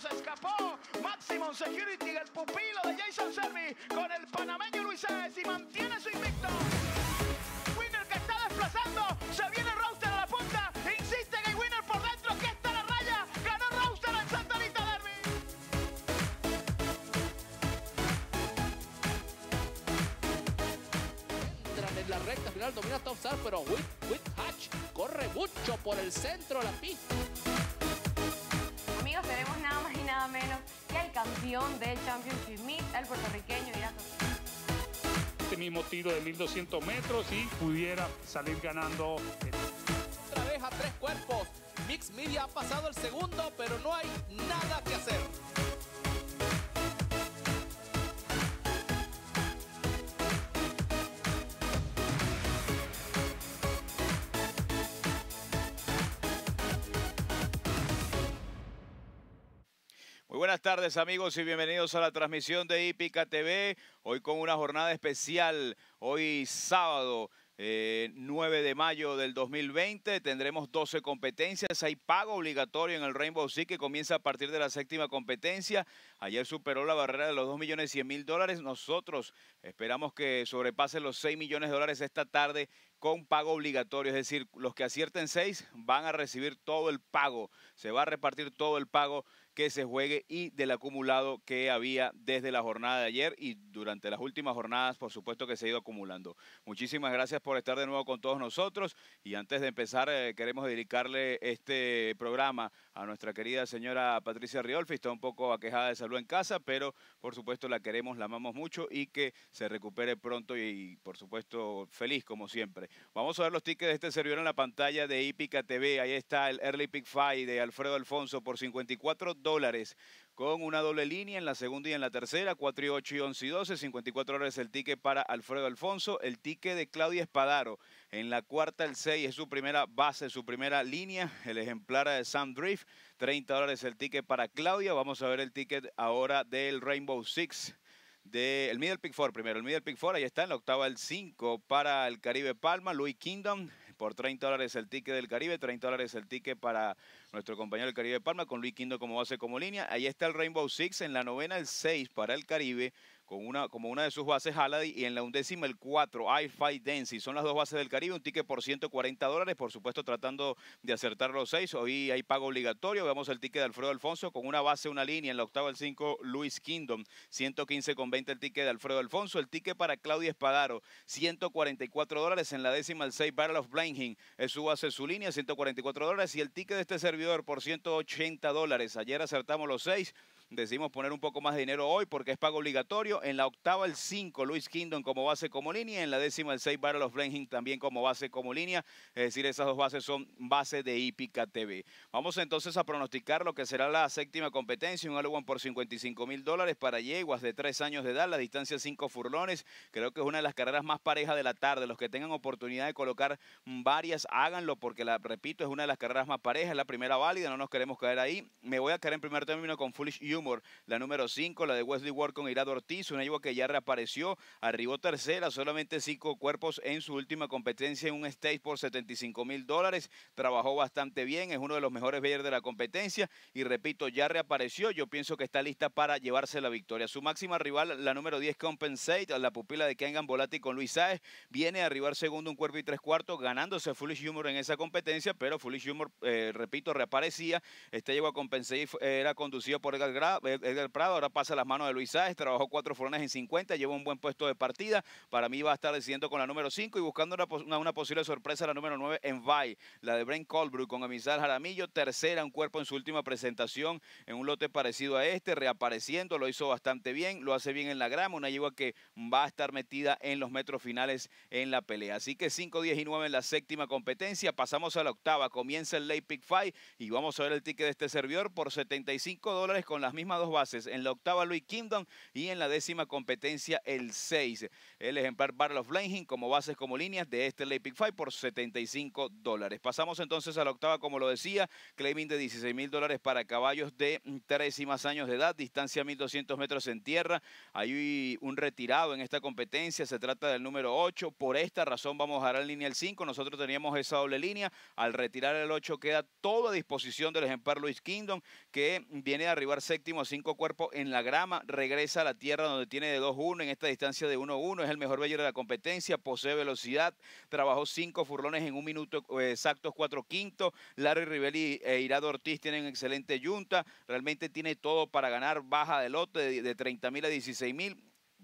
se escapó. Maximum Security, el pupilo de Jason Servi con el panameño Luis y mantiene su invicto. Winner que está desplazando. Se viene Rouster a la punta. Insiste que Winner por dentro, que está la raya. Ganó Rouster al Santa Anita Derby. Entran en la recta final, domina Top pero Whit Hatch corre mucho por el centro de la pista tenemos nada más y nada menos que el campeón del Championship Meet, el puertorriqueño Irato. Este mismo tiro de 1200 metros y pudiera salir ganando. Otra vez a tres cuerpos. Mix Media ha pasado el segundo, pero no hay nada que hacer. Buenas tardes amigos y bienvenidos a la transmisión de Hípica TV. Hoy con una jornada especial. Hoy sábado 9 eh, de mayo del 2020 tendremos 12 competencias. Hay pago obligatorio en el Rainbow Six que comienza a partir de la séptima competencia. Ayer superó la barrera de los 2 millones 100 mil dólares. Nosotros esperamos que sobrepase los 6 millones de dólares esta tarde con pago obligatorio, es decir, los que acierten 6 van a recibir todo el pago, se va a repartir todo el pago que se juegue y del acumulado que había desde la jornada de ayer y durante las últimas jornadas, por supuesto que se ha ido acumulando. Muchísimas gracias por estar de nuevo con todos nosotros y antes de empezar eh, queremos dedicarle este programa a nuestra querida señora Patricia Riolfi, está un poco aquejada de salud en casa, pero por supuesto la queremos, la amamos mucho y que se recupere pronto y, por supuesto feliz como siempre. Vamos a ver los tickets de este servidor en la pantalla de IPICA TV, ahí está el Early Pick Five de Alfredo Alfonso por 54 dólares con una doble línea en la segunda y en la tercera, 4 y 8 y 11 y 12, 54 dólares el ticket para Alfredo Alfonso, el ticket de Claudia Espadaro en la cuarta, el 6 es su primera base, su primera línea, el ejemplar de eh, Sam Drift, 30 dólares el ticket para Claudia, vamos a ver el ticket ahora del Rainbow Six. del middle pick four primero, el middle pick four, ahí está en la octava el 5 para el Caribe Palma, Louis Kingdom, por 30 dólares el ticket del Caribe, 30 dólares el ticket para nuestro compañero del Caribe Palma, con Luis Quindo como base como línea. Ahí está el Rainbow Six en la novena, el 6 para el Caribe, una, como una de sus bases Halady. y en la undécima el 4, I-Fi Son las dos bases del Caribe, un ticket por 140 dólares, por supuesto tratando de acertar los seis. Hoy hay pago obligatorio, veamos el ticket de Alfredo Alfonso con una base, una línea, en la octava el 5, Luis Kingdom, 115 con 20 el ticket de Alfredo Alfonso. El ticket para Claudia Espadaro, 144 dólares, en la décima el 6, Battle of Blanking. es su base, su línea, 144 dólares y el ticket de este servidor por 180 dólares. Ayer acertamos los seis. Decimos poner un poco más de dinero hoy porque es pago obligatorio. En la octava el 5, Luis Kingdom como base como línea. En la décima el 6, Battle of Blenheim también como base como línea. Es decir, esas dos bases son bases de Hípica TV. Vamos entonces a pronosticar lo que será la séptima competencia. Un Aluan por 55 mil dólares para yeguas de 3 años de edad. La distancia 5 furlones. Creo que es una de las carreras más parejas de la tarde. Los que tengan oportunidad de colocar varias, háganlo porque, la repito, es una de las carreras más parejas. Es la primera válida, no nos queremos caer ahí. Me voy a caer en primer término con Foolish You Humor. La número 5, la de Wesley Ward con Irado Ortiz, una yegua que ya reapareció, arribó tercera, solamente cinco cuerpos en su última competencia en un stage por 75 mil dólares. Trabajó bastante bien, es uno de los mejores Bayers de la competencia y repito, ya reapareció. Yo pienso que está lista para llevarse la victoria. Su máxima rival, la número 10, Compensate, la pupila de Kengan Volati con Luis Saez, viene a arribar segundo, un cuerpo y tres cuartos, ganándose Foolish Humor en esa competencia, pero Foolish Humor, eh, repito, reaparecía. Este llegó Compensate, era conducido por Edgar eh, el Edgar Prado, ahora pasa las manos de Luis Sáez, trabajó cuatro forones en 50, lleva un buen puesto de partida. Para mí va a estar decidiendo con la número 5 y buscando una, posible sorpresa la número 9 en Vai, la de Brent Colbrook con Amizal Jaramillo, tercera un cuerpo en su última presentación en un lote parecido a este, reapareciendo, lo hizo bastante bien, lo hace bien en la grama, una yegua que va a estar metida en los metros finales en la pelea. Así que 5, 10 y 9 en la séptima competencia, pasamos a la octava, comienza el late pick fight y vamos a ver el ticket de este servidor por 75 dólares con las mismas dos bases en la octava Louis Kingdom y en la décima competencia el 6. El ejemplar Barlow Langing como bases como líneas de este Ley Pick 5 por 75 dólares. Pasamos entonces a la octava, como lo decía, claiming de 16 mil dólares para caballos de tres y más años de edad, distancia 1200 metros en tierra. Hay un retirado en esta competencia, se trata del número 8. Por esta razón vamos a dar en línea el 5. Nosotros teníamos esa doble línea. Al retirar el 8 queda todo a disposición del ejemplar Luis Kingdom, que viene de arribar séptimo cinco cuerpos en la grama. Regresa a la tierra donde tiene de 2-1 en esta distancia de 1-1. Es el mejor bello de la competencia. Posee velocidad. Trabajó cinco furlones en un minuto eh, exactos, cuatro quintos. Larry Rivelli e Irado Ortiz tienen excelente yunta. Realmente tiene todo para ganar. Baja de lote de, treinta mil a 16 mil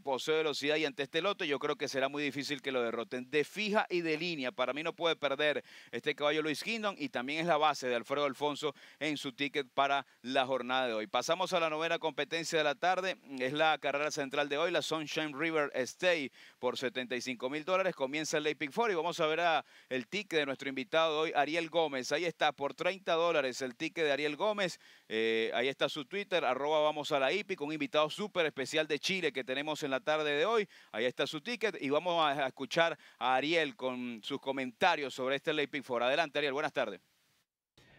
posee velocidad y ante este lote yo creo que será muy difícil que lo derroten. De fija y de línea, para mí no puede perder este caballo Luis Kingdom y también es la base de Alfredo Alfonso en su ticket para la jornada de hoy. Pasamos a la novena competencia de la tarde, mm, es la carrera central de hoy, la Sunshine River Stay por 75 mil dólares, comienza el Leipzig 4 y vamos a ver el ticket de nuestro invitado hoy, Ariel Gómez. Ahí está, por 30 dólares el ticket de Ariel Gómez. Eh, ahí está su Twitter, arroba vamos a la con un invitado súper especial de Chile que tenemos en la tarde de hoy. Ahí está su ticket y vamos a escuchar a Ariel con sus comentarios sobre este Ley for Adelante, Ariel, buenas tardes.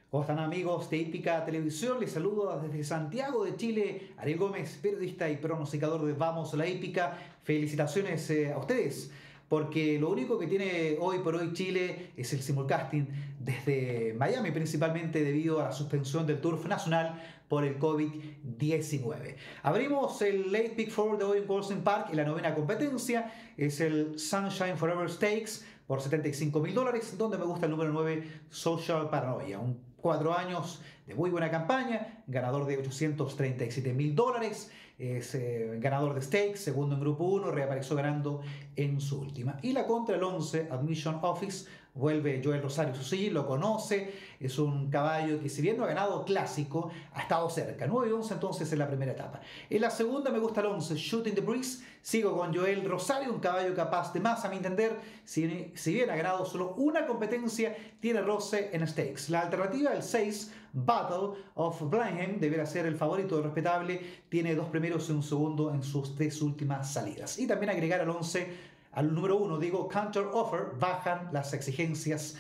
¿Cómo están amigos de Hípica Televisión? Les saludo desde Santiago de Chile, Ariel Gómez, periodista y pronosticador de Vamos a la IPICA Felicitaciones eh, a ustedes porque lo único que tiene hoy por hoy Chile es el simulcasting desde Miami, principalmente debido a la suspensión del turf nacional por el COVID-19. Abrimos el Late Pick 4 de hoy en Wilson Park y la novena competencia es el Sunshine Forever Stakes por 75 mil dólares, donde me gusta el número 9, Social Paranoia, un cuatro años de muy buena campaña, ganador de 837 mil dólares es eh, ganador de stakes, segundo en grupo 1, reapareció ganando en su última. Y la contra el 11, Admission Office, vuelve Joel Rosario. su lo conoce, es un caballo que si bien no ha ganado clásico, ha estado cerca. 9 y 11 entonces en la primera etapa. En la segunda me gusta el 11, Shooting the Breeze. Sigo con Joel Rosario, un caballo capaz de más, a mi entender. Si, si bien ha ganado solo una competencia, tiene roce en stakes. La alternativa, el 6, Battle of Blenheim, deberá ser el favorito respetable. Tiene dos primeros y un segundo en sus tres últimas salidas. Y también agregar al 11, al número uno, digo counter offer, bajan las exigencias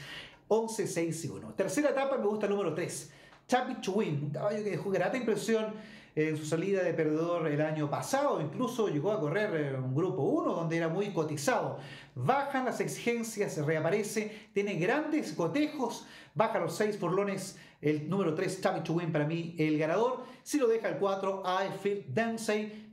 11, 6 y 1. Tercera etapa me gusta el número 3. to Win. un caballo que dejó grata impresión en su salida de perdedor el año pasado, incluso llegó a correr en eh, un grupo 1 donde era muy cotizado. Bajan las exigencias, reaparece, tiene grandes cotejos, baja los 6 furlones, el número 3 to Win para mí el ganador, si lo deja el 4 I Feel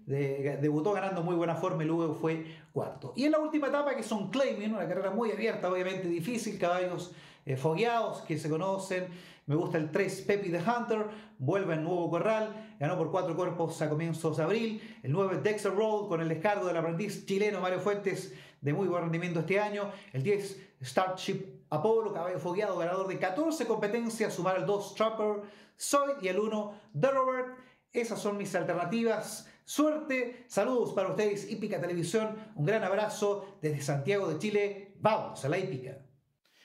debutó ganando muy buena forma y luego fue cuarto. Y en la última etapa, que son claiming, una carrera muy abierta, obviamente difícil, caballos eh, fogueados que se conocen. Me gusta el 3 Pepe the Hunter, vuelve al nuevo corral, ganó por cuatro cuerpos a comienzos de abril. El 9 Dexter Road con el descargo del aprendiz chileno Mario Fuentes de muy buen rendimiento este año. El 10 Starship Apolo, caballo fogueado, ganador de 14 competencias, sumar al 2 Trapper Soy y el 1 The Robert. Esas son mis alternativas Suerte, saludos para ustedes, Hípica Televisión, un gran abrazo desde Santiago de Chile, vamos a la hípica.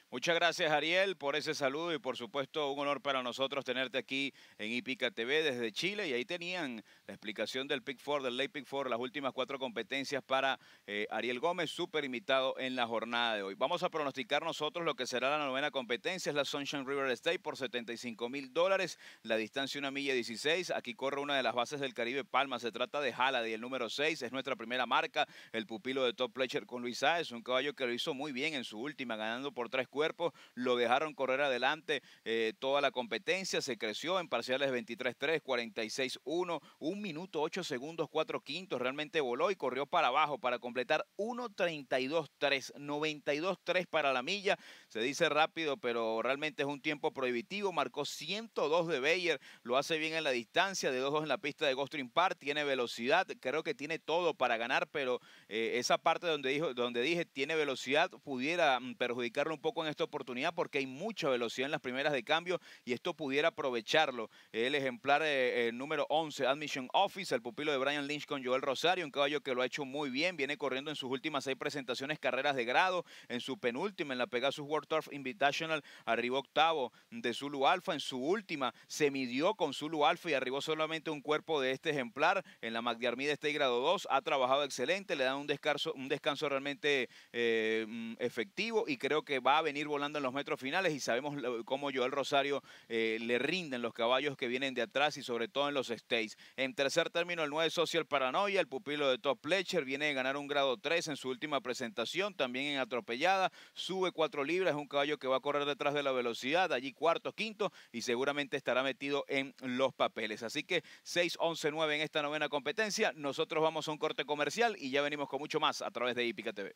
Muchas gracias Ariel por ese saludo y por supuesto un honor para nosotros tenerte aquí en Ipica TV desde Chile y ahí tenían la explicación del Pick 4, del Late Pick Four, las últimas cuatro competencias para eh, Ariel Gómez, súper invitado en la jornada de hoy. Vamos a pronosticar nosotros lo que será la novena competencia, es la Sunshine River State por 75 mil dólares, la distancia una milla 16, aquí corre una de las bases del Caribe Palma, se trata de Halady, el número 6, es nuestra primera marca, el pupilo de Top Pletcher con Luis Saez, un caballo que lo hizo muy bien en su última, ganando por tres cuerpo, lo dejaron correr adelante eh, toda la competencia, se creció en parciales 23-3, 46-1, 1 minuto 8 segundos, 4 quintos, realmente voló y corrió para abajo para completar 1.32-3, 92-3 para la milla, se dice rápido, pero realmente es un tiempo prohibitivo, marcó 102 de Bayer, lo hace bien en la distancia, de 2 en la pista de Gostrin Park, tiene velocidad, creo que tiene todo para ganar, pero eh, esa parte donde, dijo, donde dije tiene velocidad pudiera mm, perjudicarlo un poco en esta oportunidad porque hay mucha velocidad en las primeras de cambio y esto pudiera aprovecharlo. El ejemplar eh, número 11, Admission Office, el pupilo de Brian Lynch con Joel Rosario, un caballo que lo ha hecho muy bien, viene corriendo en sus últimas seis presentaciones carreras de grado, en su penúltima en la Pegasus World Turf Invitational arribó octavo de Zulu Alfa, en su última se midió con Zulu Alfa y arribó solamente un cuerpo de este ejemplar en la McDiarmid este grado 2, ha trabajado excelente, le da un descanso, un descanso realmente eh, mm, efectivo y creo que va a venir ir volando en los metros finales y sabemos cómo Joel Rosario eh, le rinden los caballos que vienen de atrás y sobre todo en los stays. En tercer término, el 9 Social Paranoia, el pupilo de Top Pletcher, viene de ganar un grado 3 en su última presentación, también en atropellada, sube 4 libras, es un caballo que va a correr detrás de la velocidad, allí cuarto, quinto y seguramente estará metido en los papeles. Así que 6, 11, 9 en esta novena competencia. Nosotros vamos a un corte comercial y ya venimos con mucho más a través de IPICA TV.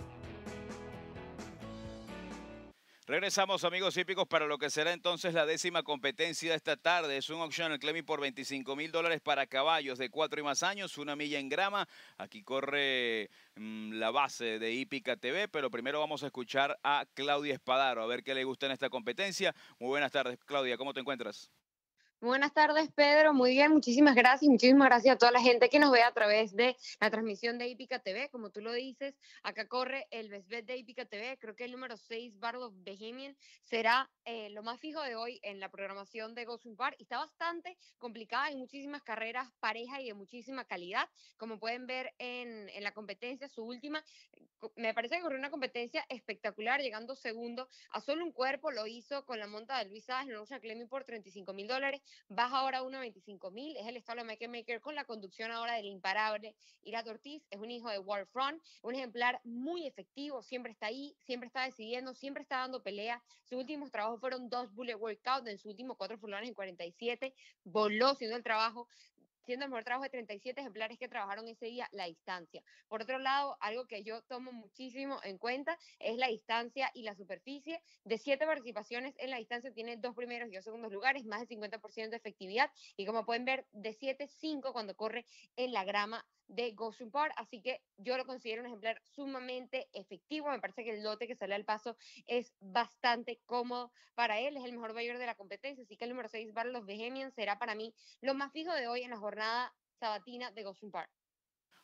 Regresamos amigos hípicos para lo que será entonces la décima competencia de esta tarde. Es un optional clemmy por 25 mil dólares para caballos de cuatro y más años, una milla en grama. Aquí corre mm, la base de Hípica TV, pero primero vamos a escuchar a Claudia Espadaro, a ver qué le gusta en esta competencia. Muy buenas tardes Claudia, ¿cómo te encuentras? Buenas tardes, Pedro. Muy bien, muchísimas gracias. Muchísimas gracias a toda la gente que nos ve a través de la transmisión de Ípica TV. Como tú lo dices, acá corre el Besbet de Ípica TV. Creo que el número 6, Bard of será eh, lo más fijo de hoy en la programación de Go Park. Y está bastante complicada. Hay muchísimas carreras pareja y de muchísima calidad. Como pueden ver en, en la competencia, su última, me parece que corrió una competencia espectacular, llegando segundo a solo un cuerpo. Lo hizo con la monta de Luis Sáenz en por 35 mil dólares baja ahora a 1.25 mil, es el establo Maker Maker con la conducción ahora del imparable Irat Ortiz, es un hijo de Warfront, un ejemplar muy efectivo, siempre está ahí, siempre está decidiendo, siempre está dando pelea, sus últimos trabajos fueron dos bullet workouts en sus últimos cuatro furlones en 47, voló siendo el trabajo siendo el mejor trabajo de 37 ejemplares que trabajaron ese día, la distancia. Por otro lado, algo que yo tomo muchísimo en cuenta es la distancia y la superficie. De siete participaciones en la distancia tiene dos primeros y dos segundos lugares, más del 50% de efectividad y como pueden ver, de siete, cinco cuando corre en la grama de Goshen Park, así que yo lo considero un ejemplar sumamente efectivo, me parece que el lote que sale al paso es bastante cómodo para él, es el mejor mayor de la competencia, así que el número 6 para los será para mí lo más fijo de hoy en la jornada sabatina de Goshen Park.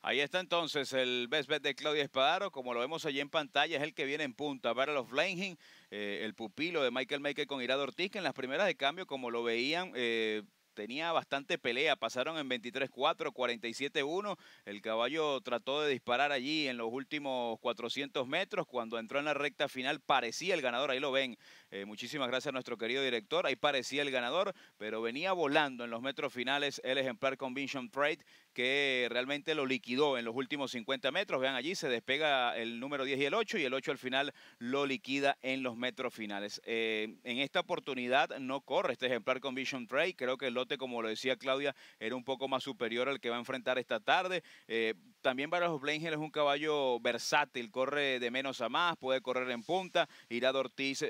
Ahí está entonces el best bet de Claudia Espadaro, como lo vemos allí en pantalla, es el que viene en punta para los Flanging, eh, el pupilo de Michael Maker con Irado Ortiz, que en las primeras de cambio, como lo veían, eh, tenía bastante pelea, pasaron en 23-4, 47-1, el caballo trató de disparar allí en los últimos 400 metros, cuando entró en la recta final parecía el ganador, ahí lo ven, eh, muchísimas gracias a nuestro querido director. Ahí parecía el ganador, pero venía volando en los metros finales el ejemplar Convention Trade que realmente lo liquidó en los últimos 50 metros. Vean allí, se despega el número 10 y el 8 y el 8 al final lo liquida en los metros finales. Eh, en esta oportunidad no corre este ejemplar Convention Trade. Creo que el lote, como lo decía Claudia, era un poco más superior al que va a enfrentar esta tarde. Eh, también para los Blengel es un caballo versátil, corre de menos a más, puede correr en punta. Irad Ortiz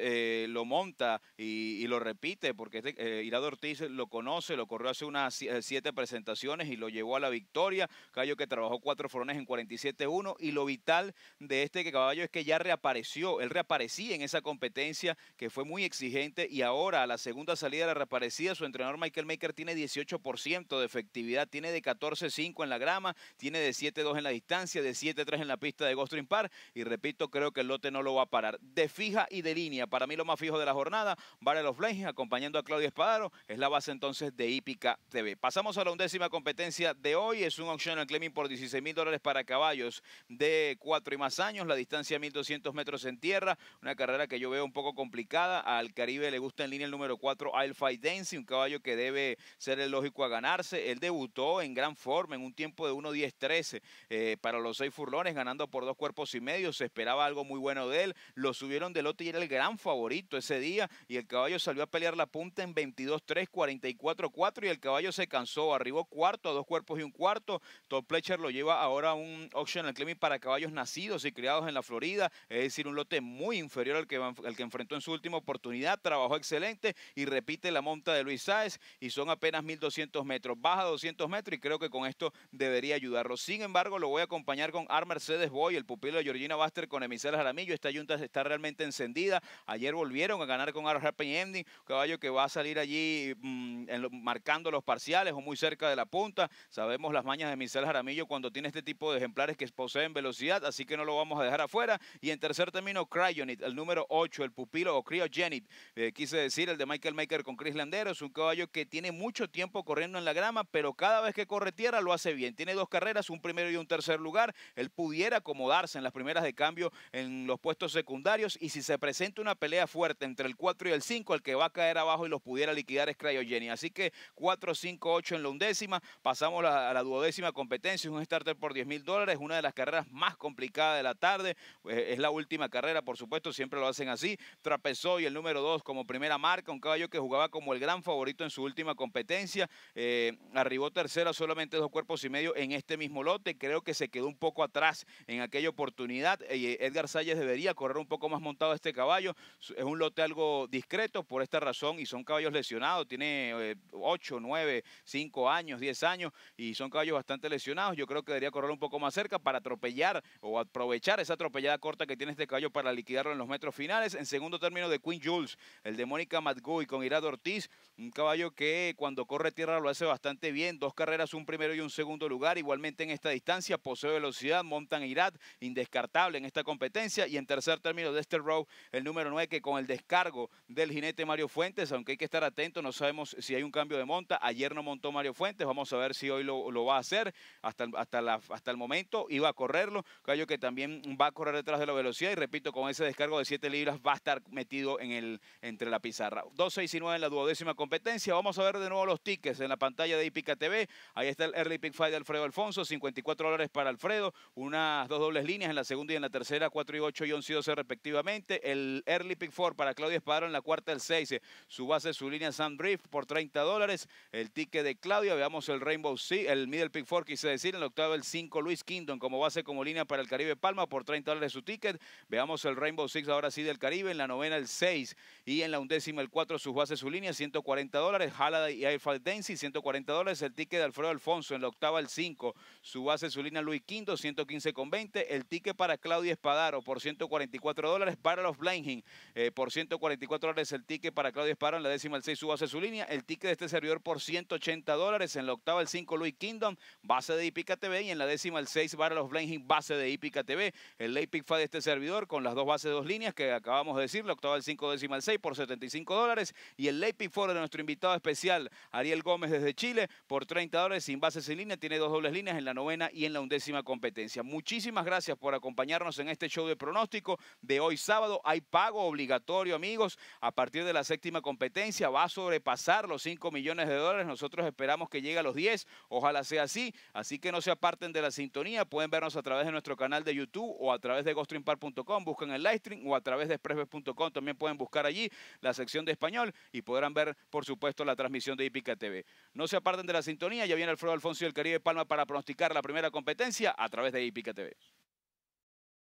eh, lo monta y, lo repite, porque este, eh, Irado Ortiz lo conoce, lo corrió hace unas eh, siete presentaciones y lo llevó a la victoria. Cayo que trabajó cuatro frones en 47-1 y lo vital de este caballo es que ya reapareció, él reaparecía en esa competencia que fue muy exigente y ahora a la segunda salida de la reaparecida su entrenador Michael Maker tiene 18% de efectividad, tiene de 14-5 en la grama, tiene de 7-2 en la distancia, de 7-3 en la pista de Ghost Park y repito, creo que el lote no lo va a parar. De fija y de línea, para mí lo más fijo de la jornada, vale of Legends, acompañando a Claudio Espadaro, es la base entonces de Hípica TV. Pasamos a la undécima competencia de hoy, es un optional claiming por 16 mil dólares para caballos de cuatro y más años, la distancia 1200 metros en tierra, una carrera que yo veo un poco complicada, al Caribe le gusta en línea el número 4, Fight Dancing, un caballo que debe ser el lógico a ganarse, él debutó en gran forma, en un tiempo de 1.10.13 13 eh, para los seis furlones, ganando por dos cuerpos y medio, se esperaba algo muy bueno de él, lo subieron de lote y era el gran favorito ese día y el caballo salió a pelear la punta en 22-3, 44-4 y el caballo se cansó, arribó cuarto a dos cuerpos y un cuarto. Todd Pletcher lo lleva ahora a un al claiming para caballos nacidos y criados en la Florida, es decir, un lote muy inferior al que, que enfrentó en su última oportunidad, trabajó excelente y repite la monta de Luis Sáez y son apenas 1200 metros, baja 200 metros y creo que con esto debería ayudarlo. Sin embargo, lo voy a acompañar con Ar Mercedes Boy, el pupilo de Georgina Baster con Emisel Jaramillo. Esta junta está realmente encendida. Ayer volvió vieron a ganar con Aaron Happy Ending, un caballo que va a salir allí mm, marcando los parciales o muy cerca de la punta. Sabemos las mañas de Michel Jaramillo cuando tiene este tipo de ejemplares que poseen velocidad, así que no lo vamos a dejar afuera. Y en tercer término, Cryonit, el número 8, el pupilo o Cryogenit, eh, quise decir el de Michael Maker con Chris Landero, es un caballo que tiene mucho tiempo corriendo en la grama, pero cada vez que corre tierra lo hace bien. Tiene dos carreras, un primero y un tercer lugar. Él pudiera acomodarse en las primeras de cambio en los puestos secundarios y si se presenta una pelea fuerte, entre el 4 y el 5, el que va a caer abajo y los pudiera liquidar es Jenny. Así que 4, 5, 8 en la undécima, pasamos a la duodécima competencia, es un starter por 10 mil dólares, una de las carreras más complicadas de la tarde, pues, e, es la última carrera, por supuesto, siempre lo hacen así, trapezó y el número 2 como primera marca, un caballo que jugaba como el gran favorito en su última competencia, eh, arribó tercera solamente dos cuerpos y medio en este mismo lote, creo que se quedó un poco atrás en aquella oportunidad, eh, Edgar Salles debería correr un poco más montado este caballo, es un lote algo discreto por esta razón y son caballos lesionados, tiene 8, 9, 5 años, 10 años y son caballos bastante lesionados. Yo creo que debería correr un poco más cerca para atropellar o aprovechar esa atropellada corta que tiene este caballo para liquidarlo en los metros finales. En segundo término de Queen Jules, el de Mónica Matguy con Irad Ortiz, un caballo que cuando corre tierra lo hace bastante bien, dos carreras, un primero y un segundo lugar, igualmente en esta distancia, posee velocidad, montan Irad, indescartable en esta competencia y en tercer término de este row, el número 9 que con el descargo del jinete Mario Fuentes, aunque hay que estar atento, no sabemos si hay un cambio de monta. Ayer no montó Mario Fuentes, vamos a ver si hoy lo, va a hacer. Hasta, hasta, hasta el momento iba a correrlo. Callo que también va a correr detrás de la velocidad y repito, con ese descargo de 7 libras va a estar metido en el, entre la pizarra. 2.69 en la duodécima competencia. Vamos a ver de nuevo los tickets en la pantalla de Ipica TV. Ahí está el Early Pick Fight de Alfredo Alfonso, 54 dólares para Alfredo, unas dos dobles líneas en la segunda y en la tercera, 4 y 8 y 11 y 12 respectivamente. El Early Pick para Claudia Espadaro en la cuarta el 6. Eh, su base, su línea Sam por 30 dólares. El ticket de Claudia, veamos el Rainbow Six, el Middle Pick 4, quise decir, en la octava, el 5 Luis Kingdom como base como línea para el Caribe Palma por 30 dólares su ticket. Veamos el Rainbow Six ahora sí del Caribe, en la novena el 6 y en la undécima el 4 su base, su línea, 140 dólares. Halada y Airfield 140 dólares. El ticket de Alfredo Alfonso en la octava el 5. Su base, su línea Luis Quinto, 115 con 20. El ticket para Claudia Espadaro por 144 dólares para los por 144 dólares el ticket para Claudio Esparo, En la décima el 6 su base, su línea. El ticket de este servidor por 180 dólares. En la octava el 5 Louis Kingdom, base de Ipica TV. Y en la décima el 6 Barrel of base de Ipica TV. El late pick de este servidor con las dos bases, dos líneas que acabamos de decir. La octava el 5 décima el 6 por 75 dólares. Y el late pick de nuestro invitado especial, Ariel Gómez desde Chile, por 30 dólares sin base, sin línea. Tiene dos dobles líneas en la novena y en la undécima competencia. Muchísimas gracias por acompañarnos en este show de pronóstico de hoy sábado. Hay pago obligatorio amigos, a partir de la séptima competencia va a sobrepasar los 5 millones de dólares. Nosotros esperamos que llegue a los 10, ojalá sea así. Así que no se aparten de la sintonía, pueden vernos a través de nuestro canal de YouTube o a través de gostreampar.com, buscan el livestream o a través de expressbest.com también pueden buscar allí la sección de español y podrán ver, por supuesto, la transmisión de Ipica TV. No se aparten de la sintonía, ya viene Alfredo Alfonso el Caribe Palma para pronosticar la primera competencia a través de Ipica TV.